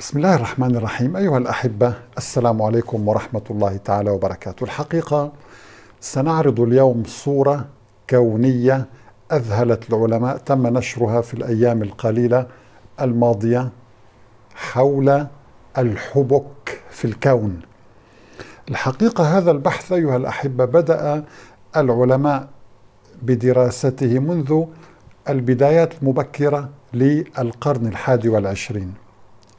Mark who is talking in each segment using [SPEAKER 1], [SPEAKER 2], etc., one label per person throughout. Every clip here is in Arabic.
[SPEAKER 1] بسم الله الرحمن الرحيم أيها الأحبة السلام عليكم ورحمة الله تعالى وبركاته الحقيقة سنعرض اليوم صورة كونية أذهلت العلماء تم نشرها في الأيام القليلة الماضية حول الحبك في الكون الحقيقة هذا البحث أيها الأحبة بدأ العلماء بدراسته منذ البدايات المبكرة للقرن الحادي والعشرين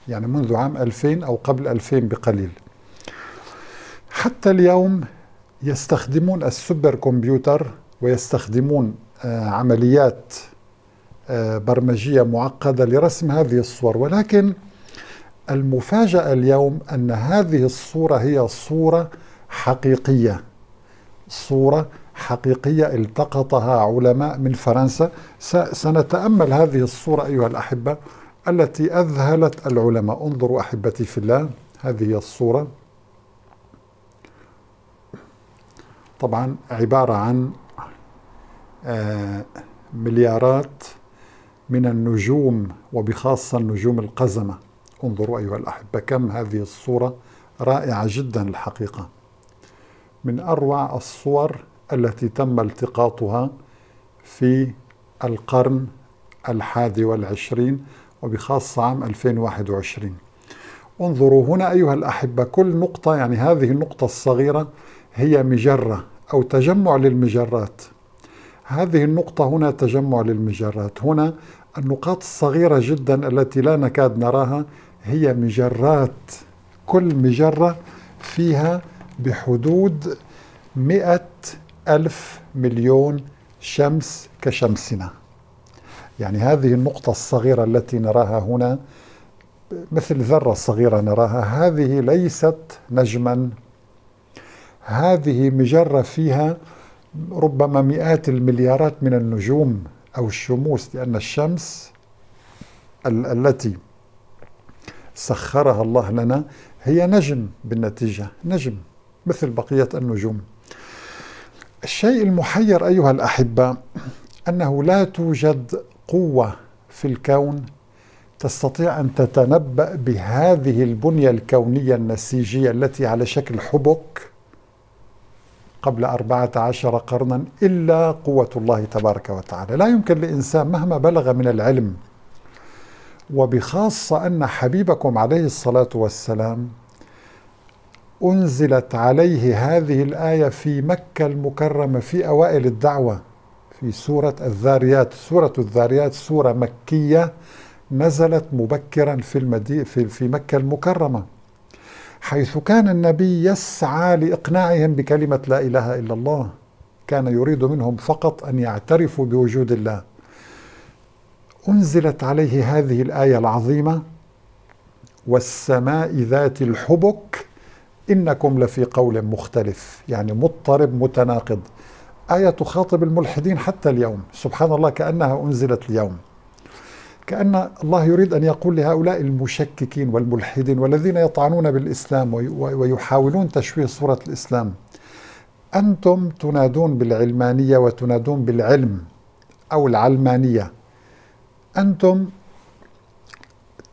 [SPEAKER 1] يعني منذ عام 2000 أو قبل 2000 بقليل حتى اليوم يستخدمون السوبر كمبيوتر ويستخدمون آه، عمليات آه، برمجية معقدة لرسم هذه الصور ولكن المفاجأة اليوم أن هذه الصورة هي صورة حقيقية صورة حقيقية التقطها علماء من فرنسا سنتأمل هذه الصورة أيها الأحبة التي أذهلت العلماء انظروا أحبتي في الله هذه الصورة طبعا عبارة عن آه، مليارات من النجوم وبخاصة النجوم القزمة انظروا أيها الأحبة كم هذه الصورة رائعة جدا الحقيقة من أروع الصور التي تم التقاطها في القرن الحادي والعشرين وبخاصة عام 2021 انظروا هنا أيها الأحبة كل نقطة يعني هذه النقطة الصغيرة هي مجرة أو تجمع للمجرات هذه النقطة هنا تجمع للمجرات هنا النقاط الصغيرة جدا التي لا نكاد نراها هي مجرات كل مجرة فيها بحدود مئة ألف مليون شمس كشمسنا يعني هذه النقطة الصغيرة التي نراها هنا مثل ذرة صغيرة نراها هذه ليست نجما هذه مجرة فيها ربما مئات المليارات من النجوم أو الشموس لأن الشمس ال التي سخرها الله لنا هي نجم بالنتيجة نجم مثل بقية النجوم الشيء المحير أيها الأحبة أنه لا توجد قوة في الكون تستطيع أن تتنبأ بهذه البنية الكونية النسيجية التي على شكل حبك قبل أربعة عشر قرنا إلا قوة الله تبارك وتعالى لا يمكن لإنسان مهما بلغ من العلم وبخاصة أن حبيبكم عليه الصلاة والسلام أنزلت عليه هذه الآية في مكة المكرمة في أوائل الدعوة في سورة الذاريات سورة الذاريات سورة مكية نزلت مبكرا في, المدي في, في مكة المكرمة حيث كان النبي يسعى لإقناعهم بكلمة لا إله إلا الله كان يريد منهم فقط أن يعترفوا بوجود الله أنزلت عليه هذه الآية العظيمة والسماء ذات الحبك إنكم لفي قول مختلف يعني مضطرب متناقض آية تخاطب الملحدين حتى اليوم سبحان الله كأنها أنزلت اليوم كأن الله يريد أن يقول لهؤلاء المشككين والملحدين والذين يطعنون بالإسلام ويحاولون تشويه صورة الإسلام أنتم تنادون بالعلمانية وتنادون بالعلم أو العلمانية أنتم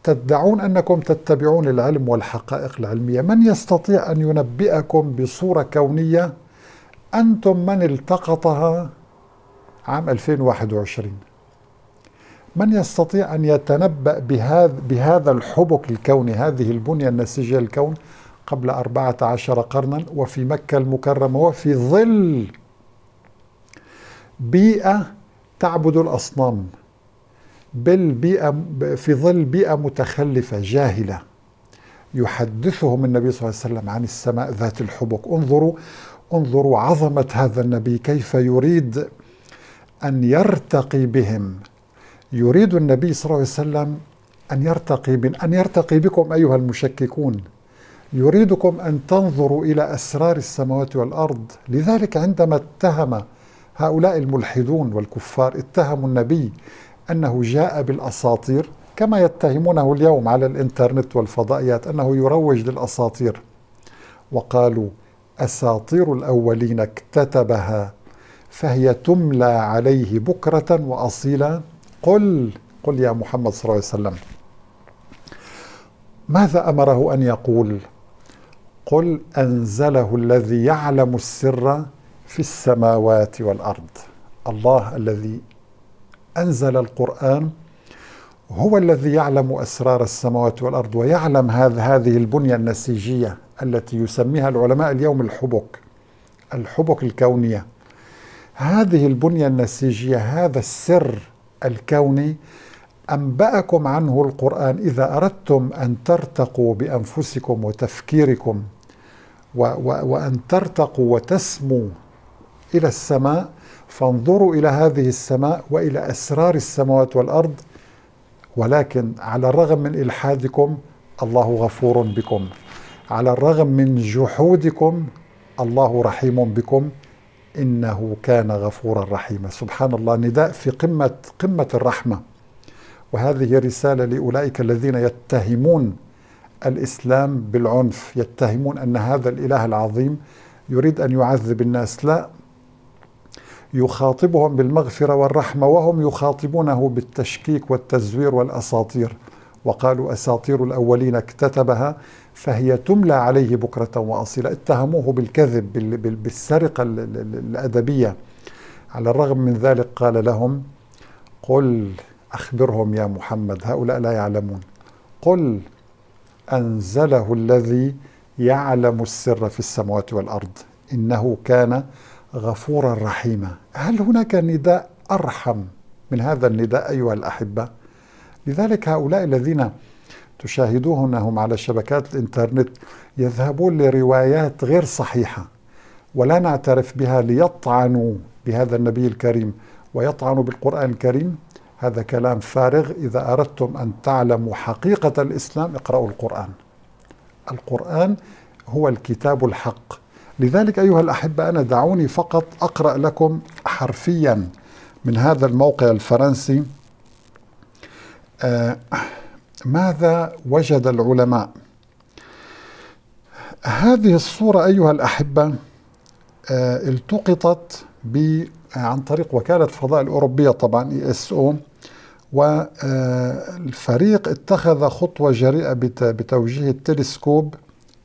[SPEAKER 1] تدعون أنكم تتبعون العلم والحقائق العلمية من يستطيع أن ينبئكم بصورة كونية أنتم من التقطها عام 2021 من يستطيع أن يتنبأ بهذا, بهذا الحبك الكوني هذه البنية النسيجية للكون قبل 14 قرنا وفي مكة المكرمة وفي ظل بيئة تعبد الأصنام بل بيئة في ظل بيئة متخلفة جاهلة يحدثهم النبي صلى الله عليه وسلم عن السماء ذات الحبك انظروا انظروا عظمة هذا النبي كيف يريد أن يرتقي بهم يريد النبي صلى الله عليه وسلم أن يرتقي بن أن يرتقي بكم أيها المشككون يريدكم أن تنظروا إلى أسرار السماوات والأرض لذلك عندما اتهم هؤلاء الملحدون والكفار اتهموا النبي أنه جاء بالأساطير كما يتهمونه اليوم على الإنترنت والفضائيات أنه يروج للأساطير وقالوا اساطير الاولين اكتتبها فهي تملى عليه بكره واصيلا قل قل يا محمد صلى الله عليه وسلم ماذا امره ان يقول قل انزله الذي يعلم السر في السماوات والارض الله الذي انزل القران هو الذي يعلم اسرار السماوات والارض ويعلم هذه البنيه النسيجيه التي يسميها العلماء اليوم الحبك الحبك الكونيه هذه البنيه النسيجيه هذا السر الكوني انباكم عنه القران اذا اردتم ان ترتقوا بانفسكم وتفكيركم و و وان ترتقوا وتسموا الى السماء فانظروا الى هذه السماء والى اسرار السماوات والارض ولكن على الرغم من الحادكم الله غفور بكم على الرغم من جحودكم الله رحيم بكم إنه كان غفورا رحيما سبحان الله نداء في قمة قمة الرحمة وهذه رسالة لأولئك الذين يتهمون الإسلام بالعنف يتهمون أن هذا الإله العظيم يريد أن يعذب الناس لا يخاطبهم بالمغفرة والرحمة وهم يخاطبونه بالتشكيك والتزوير والأساطير وقالوا أساطير الأولين اكتتبها فهي تملى عليه بكرة وأصيلا اتهموه بالكذب بالسرقة الأدبية على الرغم من ذلك قال لهم قل أخبرهم يا محمد هؤلاء لا يعلمون قل أنزله الذي يعلم السر في السماوات والأرض إنه كان غفورا رحيما هل هناك نداء أرحم من هذا النداء أيها الأحبة لذلك هؤلاء الذين تشاهدونهم على شبكات الانترنت يذهبون لروايات غير صحيحه ولا نعترف بها ليطعنوا بهذا النبي الكريم ويطعنوا بالقران الكريم هذا كلام فارغ اذا اردتم ان تعلموا حقيقه الاسلام اقرأوا القران. القران هو الكتاب الحق. لذلك ايها الاحبه انا دعوني فقط اقرأ لكم حرفيا من هذا الموقع الفرنسي آه ماذا وجد العلماء هذه الصورة أيها الأحبة آه، التقطت آه، عن طريق وكالة الفضاء الأوروبية طبعا اي اس او والفريق آه، اتخذ خطوة جريئة بتوجيه التلسكوب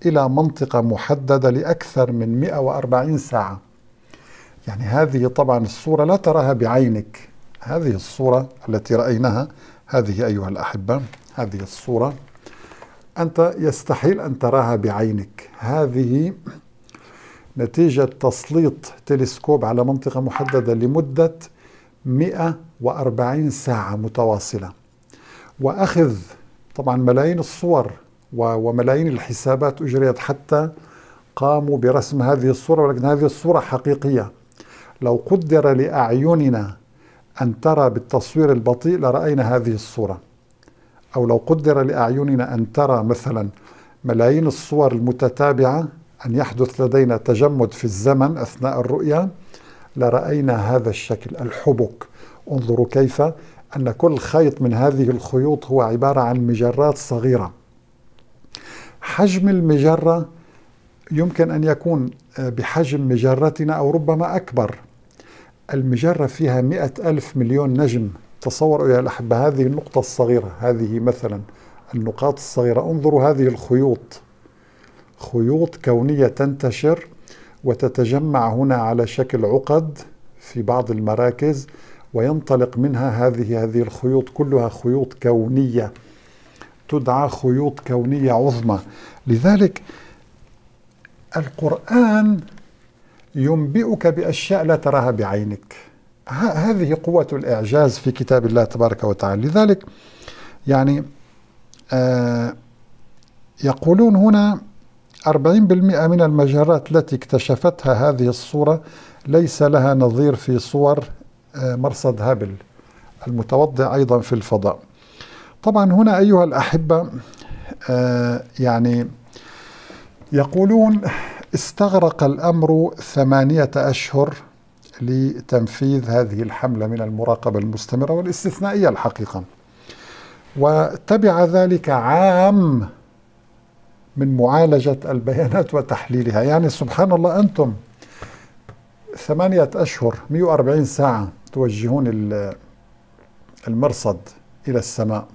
[SPEAKER 1] إلى منطقة محددة لأكثر من 140 ساعة يعني هذه طبعا الصورة لا تراها بعينك هذه الصورة التي رأيناها هذه أيها الأحبة هذه الصورة أنت يستحيل أن تراها بعينك هذه نتيجة تسليط تلسكوب على منطقة محددة لمدة 140 ساعة متواصلة وأخذ طبعا ملايين الصور وملايين الحسابات أجريت حتى قاموا برسم هذه الصورة ولكن هذه الصورة حقيقية لو قدر لأعيننا أن ترى بالتصوير البطيء لرأينا هذه الصورة أو لو قدر لأعيننا أن ترى مثلا ملايين الصور المتتابعة أن يحدث لدينا تجمد في الزمن أثناء الرؤية لرأينا هذا الشكل الحبك انظروا كيف أن كل خيط من هذه الخيوط هو عبارة عن مجرات صغيرة حجم المجرة يمكن أن يكون آه، بحجم مجرتنا أو ربما أكبر المجرة فيها مئة ألف مليون نجم تصوروا يا الأحبة هذه النقطة الصغيرة هذه مثلا النقاط الصغيرة انظروا هذه الخيوط خيوط كونية تنتشر وتتجمع هنا على شكل عقد في بعض المراكز وينطلق منها هذه هذه الخيوط كلها خيوط كونية تدعى خيوط كونية عظمى لذلك القرآن ينبئك بأشياء لا تراها بعينك هذه قوة الإعجاز في كتاب الله تبارك وتعالى لذلك يعني آه يقولون هنا 40% من المجرات التي اكتشفتها هذه الصورة ليس لها نظير في صور آه مرصد هابل المتوضع أيضا في الفضاء طبعا هنا أيها الأحبة آه يعني يقولون استغرق الأمر ثمانية أشهر لتنفيذ هذه الحملة من المراقبة المستمرة والاستثنائية الحقيقة وتبع ذلك عام من معالجة البيانات وتحليلها يعني سبحان الله أنتم ثمانية أشهر 140 ساعة توجهون المرصد إلى السماء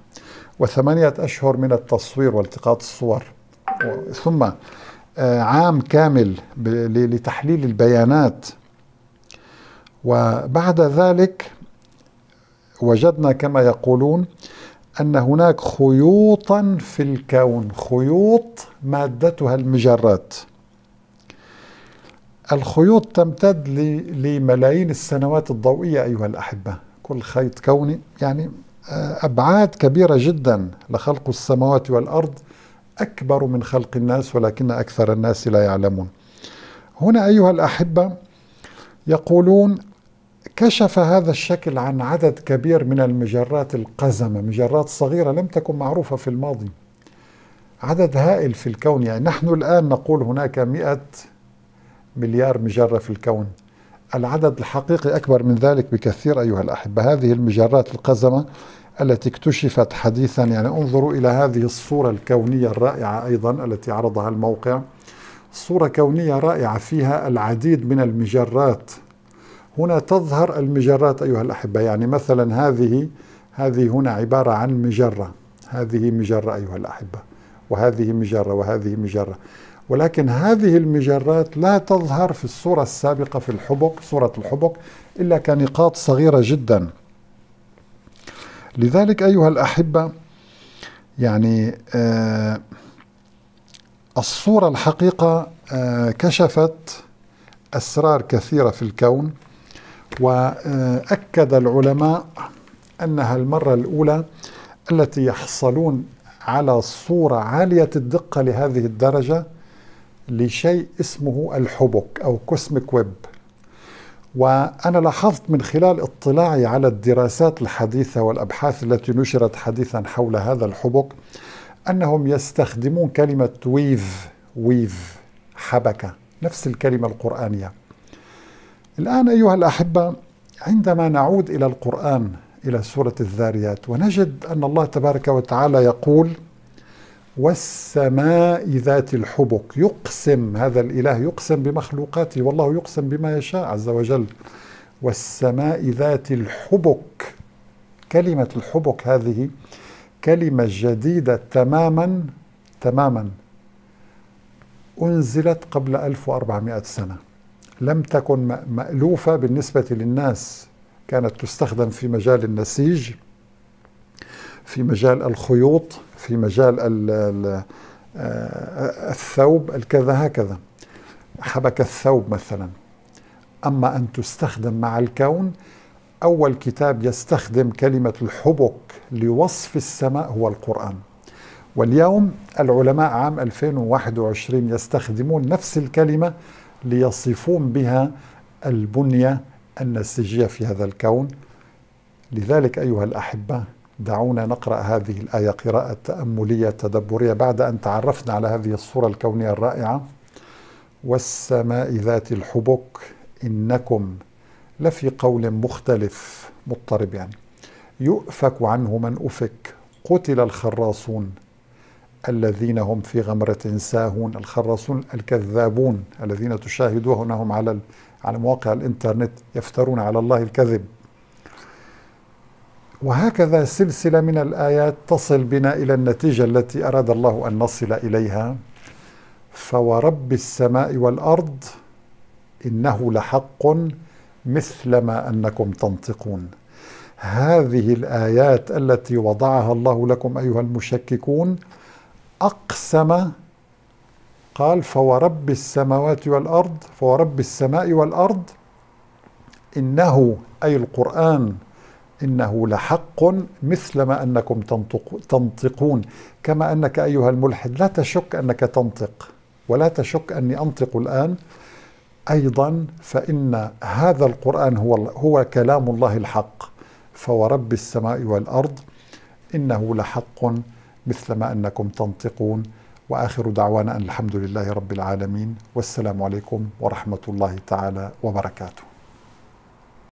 [SPEAKER 1] وثمانية أشهر من التصوير والتقاط الصور ثم آه، عام كامل لتحليل البيانات وبعد ذلك وجدنا كما يقولون أن هناك خيوطا في الكون خيوط مادتها المجرات الخيوط تمتد لملايين السنوات الضوئية أيها الأحبة كل خيط كوني يعني آه، أبعاد كبيرة جدا لخلق السماوات والأرض أكبر من خلق الناس ولكن أكثر الناس لا يعلمون هنا أيها الأحبة يقولون كشف هذا الشكل عن عدد كبير من المجرات القزمة مجرات صغيرة لم تكن معروفة في الماضي عدد هائل في الكون يعني نحن الآن نقول هناك مئة مليار مجرة في الكون العدد الحقيقي أكبر من ذلك بكثير أيها الأحبة هذه المجرات القزمة التي اكتشفت حديثا يعني انظروا إلى هذه الصورة الكونية الرائعة أيضا التي عرضها الموقع صورة كونية رائعة فيها العديد من المجرات هنا تظهر المجرات أيها الأحبة يعني مثلا هذه هذه هنا عبارة عن مجرة هذه مجرة أيها الأحبة وهذه مجرة وهذه مجرة ولكن هذه المجرات لا تظهر في الصورة السابقة في الحبق صورة الحبق إلا كنقاط صغيرة جداً لذلك أيها الأحبة يعني آه، الصورة الحقيقة آه، كشفت أسرار كثيرة في الكون وأكد العلماء أنها المرة الأولى التي يحصلون على صورة عالية الدقة لهذه الدرجة لشيء اسمه الحبك أو كوسميك ويب وانا لاحظت من خلال اطلاعي على الدراسات الحديثه والابحاث التي نشرت حديثا حول هذا الحبك انهم يستخدمون كلمه ويف ويف حبكه نفس الكلمه القرانيه الان ايها الاحبه عندما نعود الى القران الى سوره الذاريات ونجد ان الله تبارك وتعالى يقول والسماء ذات الحبك يقسم هذا الإله يقسم بمخلوقاته والله يقسم بما يشاء عز وجل والسماء ذات الحبك كلمة الحبك هذه كلمة جديدة تماما تماما أنزلت قبل 1400 سنة لم تكن مألوفة بالنسبة للناس كانت تستخدم في مجال النسيج في مجال الخيوط في مجال آه، الثوب الكذا هكذا حبك الثوب مثلا أما أن تستخدم مع الكون أول كتاب يستخدم كلمة الحبك لوصف السماء هو القرآن واليوم العلماء عام 2021 يستخدمون نفس الكلمة ليصفون بها البنية النسيجية في هذا الكون لذلك أيها الأحبة دعونا نقرأ هذه الآية قراءة تأملية تدبرية بعد أن تعرفنا على هذه الصورة الكونية الرائعة والسماء ذات الحبك إنكم لفي قول مختلف مضطرب يعني يؤفك عنه من أفك قتل الخراصون الذين هم في غمرة ساهون الخراصون الكذابون الذين تشاهدونهم على على مواقع الإنترنت يفترون على الله الكذب وهكذا سلسله من الايات تصل بنا الى النتيجه التي اراد الله ان نصل اليها فورب السماء والارض انه لحق مثل ما انكم تنطقون هذه الايات التي وضعها الله لكم ايها المشككون اقسم قال فورب السماوات والارض فورب السماء والارض انه اي القران إنه لحق مثل ما أنكم تنطق تنطقون كما أنك أيها الملحد لا تشك أنك تنطق ولا تشك أني أنطق الآن أيضا فإن هذا القرآن هو, هو كلام الله الحق فورب السماء والأرض إنه لحق مثل ما أنكم تنطقون وآخر دعوانا أن الحمد لله رب العالمين والسلام عليكم ورحمة الله تعالى وبركاته